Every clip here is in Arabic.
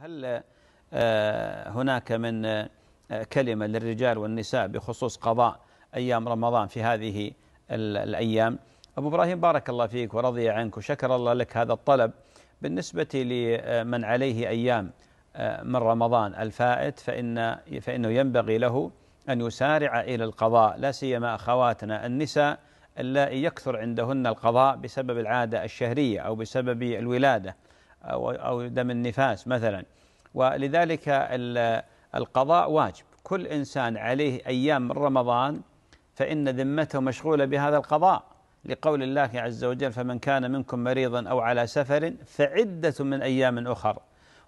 هل آه، هناك من آه، كلمة للرجال والنساء بخصوص قضاء أيام رمضان في هذه الأيام أبو إبراهيم بارك الله فيك ورضي عنك وشكر الله لك هذا الطلب بالنسبة لمن آه، عليه أيام من رمضان الفائت فإن فإنه ينبغي له أن يسارع إلى القضاء لا سيما أخواتنا النساء اللائي يكثر عندهن القضاء بسبب العادة الشهرية أو بسبب الولادة أو, دم النفاس مثلا ولذلك القضاء واجب كل إنسان عليه أيام من رمضان فإن ذمته مشغولة بهذا القضاء لقول الله عز وجل فمن كان منكم مريضا أو على سفر فعدة من أيام أخر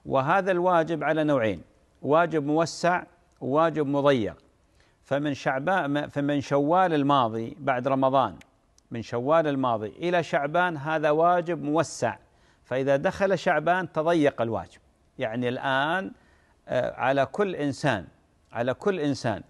وهذا الواجب على نوعين واجب موسع وواجب مضيق فمن شعبان فمن شوال الماضي بعد رمضان من شوال الماضي إلى شعبان هذا واجب موسع فإذا دخل شعبان تضيق الواجب يعني الآن آه، على كل إنسان على كل إنسان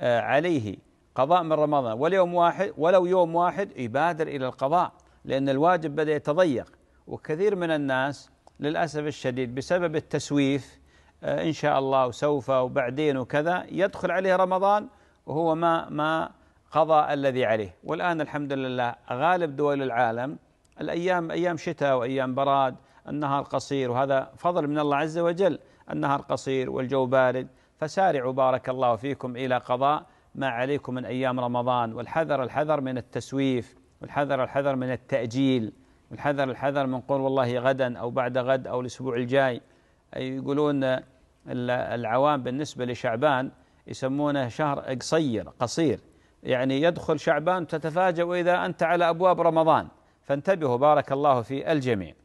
آه، عليه قضاء من رمضان واليوم واحد ولو يوم واحد يبادر إلى القضاء لأن الواجب بدأ يتضيق وكثير من الناس للأسف الشديد بسبب التسويف آه، إن شاء الله وسوف وبعدين وكذا يدخل عليه رمضان وهو ما ما قضى الذي عليه والآن الحمد لله غالب دول العالم الأيام أيام شتاء وأيام براد النهار قصير وهذا فضل من الله عز وجل النهار قصير والجو بارد فسارعوا بارك الله فيكم إلى قضاء ما عليكم من أيام رمضان والحذر الحذر من التسويف والحذر الحذر من التأجيل والحذر الحذر من قول والله غدا أو بعد غد أو الأسبوع الجاي يقولون العوام بالنسبة لشعبان يسمونه شهر قصير قصير يعني يدخل شعبان تتفاجأ وإذا أنت على أبواب رمضان فانتبهوا بارك الله في الجميع